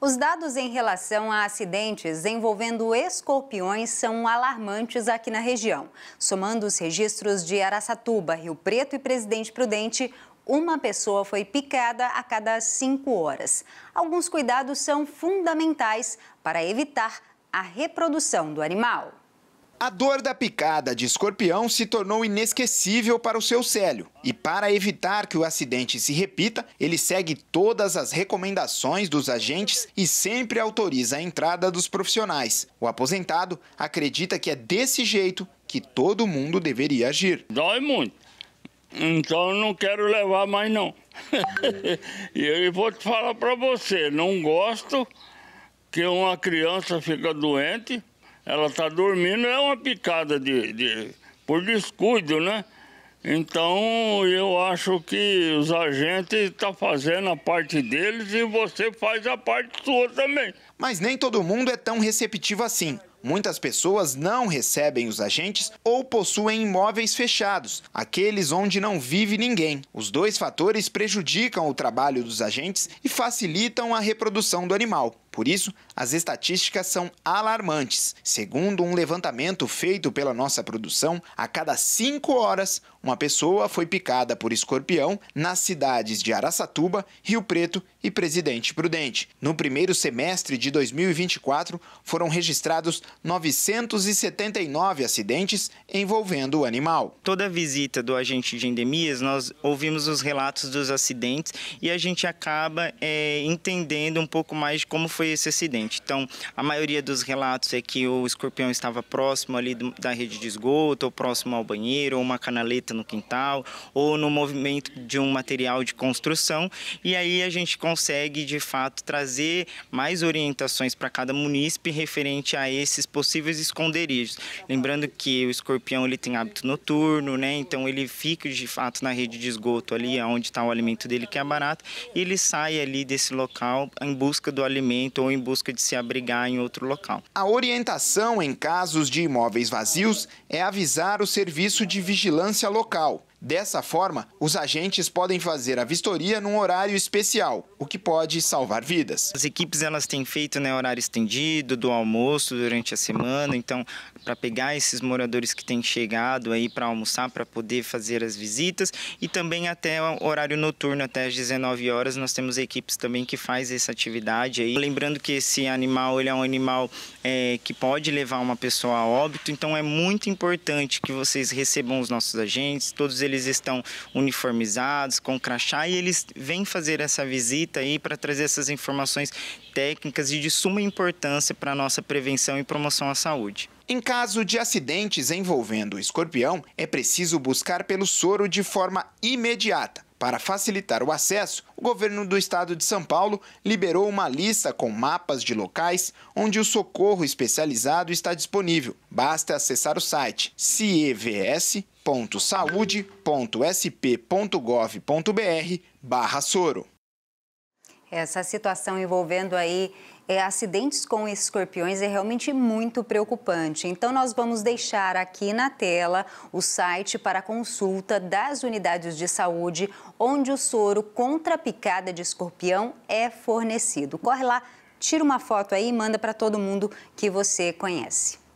Os dados em relação a acidentes envolvendo escorpiões são alarmantes aqui na região. Somando os registros de Araçatuba, Rio Preto e Presidente Prudente, uma pessoa foi picada a cada cinco horas. Alguns cuidados são fundamentais para evitar a reprodução do animal. A dor da picada de escorpião se tornou inesquecível para o seu Célio. E para evitar que o acidente se repita, ele segue todas as recomendações dos agentes e sempre autoriza a entrada dos profissionais. O aposentado acredita que é desse jeito que todo mundo deveria agir. Dói muito. Então não quero levar mais não. e eu vou te falar para você, não gosto que uma criança fica doente ela está dormindo, é uma picada de, de, por descuido, né? Então eu acho que os agentes estão tá fazendo a parte deles e você faz a parte sua também. Mas nem todo mundo é tão receptivo assim. Muitas pessoas não recebem os agentes ou possuem imóveis fechados, aqueles onde não vive ninguém. Os dois fatores prejudicam o trabalho dos agentes e facilitam a reprodução do animal. Por isso, as estatísticas são alarmantes. Segundo um levantamento feito pela nossa produção, a cada cinco horas, uma pessoa foi picada por escorpião nas cidades de Araçatuba, Rio Preto e Presidente Prudente. No primeiro semestre de 2024, foram registrados 979 acidentes envolvendo o animal. Toda visita do agente de endemias, nós ouvimos os relatos dos acidentes e a gente acaba é, entendendo um pouco mais de como foi esse acidente. Então, a maioria dos relatos é que o escorpião estava próximo ali do, da rede de esgoto, ou próximo ao banheiro, ou uma canaleta no quintal, ou no movimento de um material de construção. E aí a gente consegue, de fato, trazer mais orientações para cada munícipe referente a esses possíveis esconderijos. Lembrando que o escorpião ele tem hábito noturno, né? Então ele fica de fato na rede de esgoto ali, onde está o alimento dele que é barato, e ele sai ali desse local em busca do alimento apartamento ou em busca de se abrigar em outro local. A orientação em casos de imóveis vazios é avisar o serviço de vigilância local. Dessa forma, os agentes podem fazer a vistoria num horário especial, o que pode salvar vidas. As equipes elas têm feito né, horário estendido, do almoço durante a semana, então para pegar esses moradores que têm chegado aí para almoçar, para poder fazer as visitas e também até o horário noturno, até às 19 horas, nós temos equipes também que faz essa atividade aí. Lembrando que esse animal ele é um animal é, que pode levar uma pessoa a óbito, então é muito importante que vocês recebam os nossos agentes, todos eles eles estão uniformizados, com crachá, e eles vêm fazer essa visita aí para trazer essas informações técnicas e de suma importância para a nossa prevenção e promoção à saúde. Em caso de acidentes envolvendo o escorpião, é preciso buscar pelo soro de forma imediata para facilitar o acesso, o governo do estado de São Paulo liberou uma lista com mapas de locais onde o socorro especializado está disponível. Basta acessar o site cevssaudespgovbr barra soro. Essa situação envolvendo aí é, acidentes com escorpiões é realmente muito preocupante. Então, nós vamos deixar aqui na tela o site para consulta das unidades de saúde onde o soro contra a picada de escorpião é fornecido. Corre lá, tira uma foto aí e manda para todo mundo que você conhece.